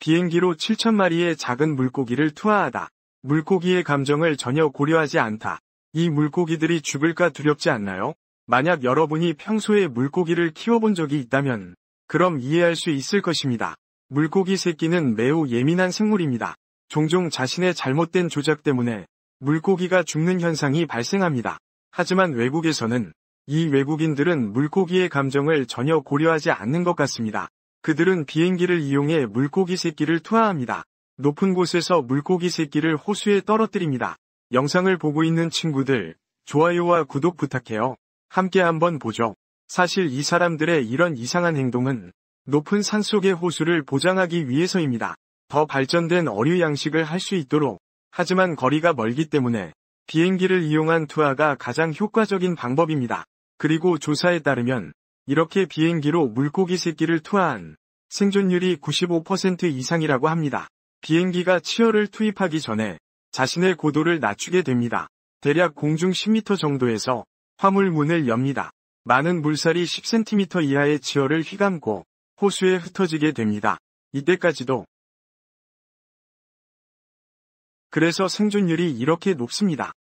비행기로 7천마리의 작은 물고기를 투하하다. 물고기의 감정을 전혀 고려하지 않다. 이 물고기들이 죽을까 두렵지 않나요? 만약 여러분이 평소에 물고기를 키워본 적이 있다면 그럼 이해할 수 있을 것입니다. 물고기 새끼는 매우 예민한 생물입니다. 종종 자신의 잘못된 조작 때문에 물고기가 죽는 현상이 발생합니다. 하지만 외국에서는 이 외국인들은 물고기의 감정을 전혀 고려하지 않는 것 같습니다. 그들은 비행기를 이용해 물고기 새끼를 투하합니다. 높은 곳에서 물고기 새끼를 호수에 떨어뜨립니다. 영상을 보고 있는 친구들, 좋아요와 구독 부탁해요. 함께 한번 보죠. 사실 이 사람들의 이런 이상한 행동은 높은 산속의 호수를 보장하기 위해서입니다. 더 발전된 어류 양식을 할 수 있도록 하지만 거리가 멀기 때문에 비행기를 이용한 투하가 가장 효과적인 방법입니다. 그리고 조사에 따르면 이렇게 비행기로 물고기 새끼를 투하한 생존율이 95% 이상이라고 합니다. 비행기가 치어를 투입하기 전에 자신의 고도를 낮추게 됩니다. 대략 공중 10m 정도에서 화물문을 엽니다. 많은 물살이 10cm 이하의 치어를 휘감고 호수에 흩어지게 됩니다. 이때까지도 그래서 생존율이 이렇게 높습니다.